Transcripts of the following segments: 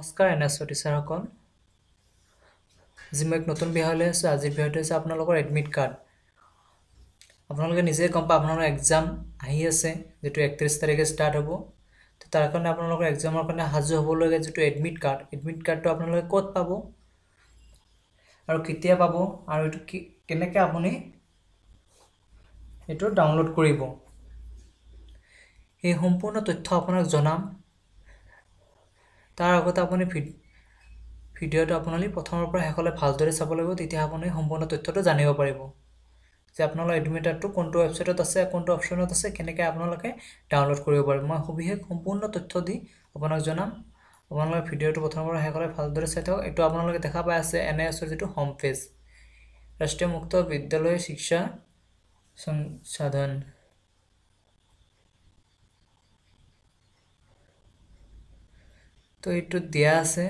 নমস্কাৰ N S অ' টিচাৰসকল যি মই এক নতুন বিয়া লৈ আছোঁ আজিৰ বিয়াটো হৈছে আপোনালোকৰ এডমিট কাৰ্ড আপোনালোকে নিজে গম পাব আপোনালোকৰ এক্সাম আহি আছে যিটো একত্ৰিছ তাৰিখে ষ্টাৰ্ট হ'ব তো তাৰ কাৰণে আপোনালোকৰ এক্সামৰ কাৰণে সাজু হ'বলৈকে যিটো এডমিট কাৰ্ড এডমিট কাৰ্ডটো আপোনালোকে ক'ত পাব আৰু কেতিয়া পাব আৰু এইটো কি কেনেকৈ আপুনি এইটো ডাউনলোড কৰিব এই সম্পূৰ্ণ তথ্য আপোনাক জনাম তাৰ আগতে আপুনি ভিডিঅ'টো আপোনালোকে প্ৰথমৰ পৰা শেষলৈ ভালদৰে চাব লাগিব তেতিয়া আপুনি সম্পূৰ্ণ তথ্যটো জানিব পাৰিব যে আপোনালোকৰ এডমিটাৰটো কোনটো ৱেবছাইটত আছে কোনটো অপশ্যনত আছে কেনেকৈ আপোনালোকে ডাউনলোড কৰিব পাৰে মই সবিশেষ সম্পূৰ্ণ তথ্য দি আপোনাক জনাম আপোনালোকৰ ভিডিঅ'টো প্ৰথমৰ পৰা শেষলৈ ভালদৰে চাই থাকক এইটো আপোনালোকে দেখা পাই আছে এন এছৰ যিটো হোম পেজ ৰাষ্ট্ৰীয় মুক্ত বিদ্যালয় শিক্ষা সংসাধন তো এইটো দিয়া আছে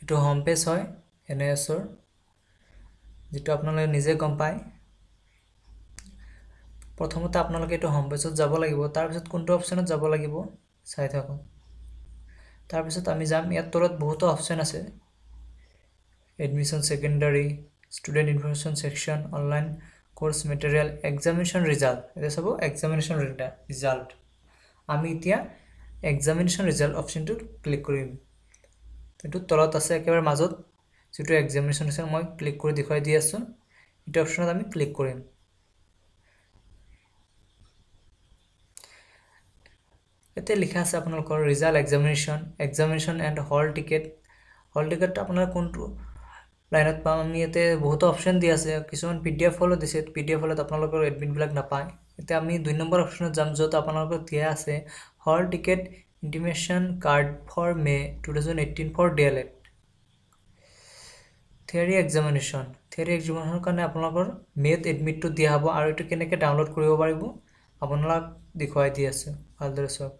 এইটো হোম পেজ হয় এন এছৰ যিটো আপোনালোকে নিজে গম পায় প্ৰথমতে আপোনালোকে এইটো হোম পেজত যাব লাগিব তাৰপিছত কোনটো অপশ্যনত যাব লাগিব চাই থাকোঁ তাৰপিছত আমি যাম ইয়াত তলত বহুতো অপশ্যন আছে admission secondary student information section online course material examination result এতিয়া চাব এক্সামিনেশ্যন ৰিজাল্ট আমি এতিয়া এক্সামিনেশ্যন ৰিজাল্ট অপশ্যনটোত ক্লিক কৰিম এইটো তলত আছে একেবাৰে মাজত যিটো এক্সামিনেশ্যন আছে মই ক্লিক কৰি দেখুৱাই দি আছোঁ এইটো অপশ্যনত আমি ক্লিক কৰিম এতিয়া লিখা আছে আপোনালোকৰ result examination examination and hall ticket hall ticket আপোনাৰ কোনটো লাইনত পাম আমি ইয়াতে বহুতো অপশ্যন দি আছে কিছুমান পি ডি এফ হলত দিছে পি ডি এফ হলত আপোনালোকৰ এডমিটবিলাক নাপায় এতিয়া আমি দুই নম্বৰ অপশ্যনত যাম য'ত আপোনালোকক দিয়া আছে hall ticket intimation card for May' two thousand eighteen for D El Ed theory examination theory এক্সামিনেশ্যনৰ কাৰণে আপোনালোকৰ মে'ত এডমিটটো দিয়া হ'ব আৰু এইটো কেনেকৈ ডাউনলোড কৰিব পাৰিব আপোনালোক দেখুৱাই দি আছোঁ ভালদৰে চাওক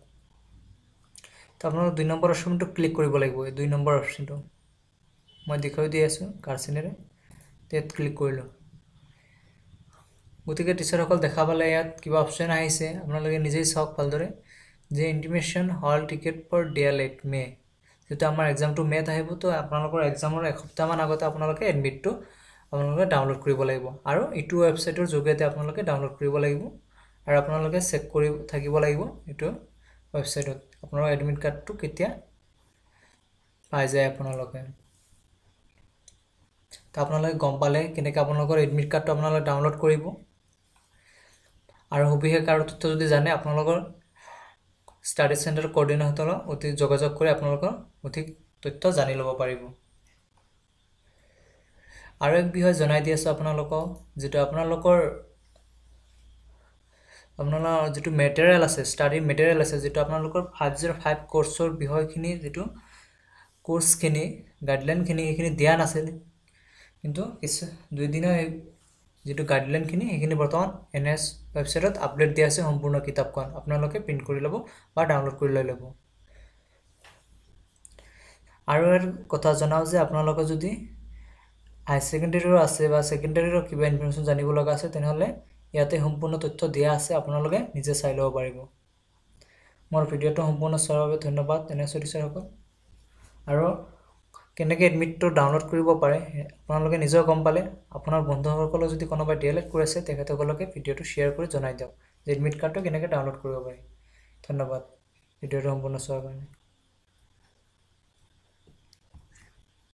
তো আপোনালোক দুই নম্বৰ অপশ্যনটো ক্লিক কৰিব লাগিব এই দুই নম্বৰ অপশ্যনটো মই দেখুৱাই দি আছোঁ কাৰ্চিনেৰে তাত ক্লিক কৰিলোঁ গতিকে টিচাৰসকল দেখা পালে ইয়াত কিবা অপশ্যন আহিছে আপোনালোকে নিজেই চাওক ভালদৰে যে ইণ্টিমেশ্যন হল টিকেট ফৰ ডিয়াল এট মে যিহেতু আমাৰ এক্সামটো মেত আহিব তো আপোনালোকৰ এক্সামৰ এসপ্তাহমান আগতে আপোনালোকে এডমিটটো আপোনালোকে ডাউনলোড কৰিব লাগিব আৰু ইটো ৱেবছাইটৰ যোগেদি আপোনালোকে ডাউনলোড কৰিব লাগিব আৰু আপোনালোকে চেক কৰি থাকিব লাগিব এইটো ৱেবছাইটত আপোনালোকৰ এডমিট কাৰ্ডটো কেতিয়া পাই যায় আপোনালোকে তো আপোনালোকে গম পালে কেনেকৈ আপোনালোকৰ এডমিট কাৰ্ডটো আপোনালোকে ডাউনলোড কৰিব আৰু সবিশেষ আৰু তথ্য যদি জানে আপোনালোকৰ ষ্টাডি চেণ্টাৰ কৰ্ডিনেটৰ অতি যোগাযোগ কৰি আপোনালোকৰ অধিক তথ্য জানি ল'ব পাৰিব আৰু এক বিষয় জনাই দি আছোঁ আপোনালোকক যিটো আপোনালোকৰ আপোনালোকৰ যিটো মেটেৰিয়েল আছে ষ্টাডি মেটেৰিয়েল আছে যিটো আপোনালোকৰ ফাইভ জিৰ' ফাইভ কৰ্চৰ বিষয়খিনি যিটো কৰ্চখিনি গাইডলাইনখিনি সেইখিনি দিয়া নাছিল কিন্তু কিছু দুইদিনৰ যিটো গাইডলাইনখিনি সেইখিনি বৰ্তমান এন এছ ৱেবছাইটত আপডেট দিয়া আছে সম্পূৰ্ণ কিতাপখন আপোনালোকে প্ৰিণ্ট কৰি ল'ব বা ডাউনলোড কৰি লৈ ল'ব আৰু এটা কথা জনাওঁ যে আপোনালোকে যদি হাই ছেকেণ্ডেৰীৰো আছে বা ছেকেণ্ডেৰীৰো কিবা ইনফৰ্মেশ্যন জানিব লগা আছে তেনেহ'লে ইয়াতে সম্পূৰ্ণ তথ্য দিয়া আছে আপোনালোকে নিজে চাই ল'ব পাৰিব মোৰ ভিডিঅ'টো সম্পূৰ্ণ চোৱাৰ বাবে ধন্যবাদ এনে চৰিচাৰসকল আৰু কেনেকৈ এডমিটটো ডাউনলোড কৰিব পাৰে আপোনালোকে নিজেও গম পালে আপোনাৰ বন্ধুসকলে যদি কোনোবাই ডি এল এড কৰি আছে তেখেতসকলকে ভিডিঅ'টো শ্বেয়াৰ কৰি জনাই দিয়ক যে এডমিট কাৰ্ডটো কেনেকৈ ডাউনলোড কৰিব পাৰি ধন্যবাদ ভিডিঅ'টো সম্পূৰ্ণ চোৱাৰ কাৰণে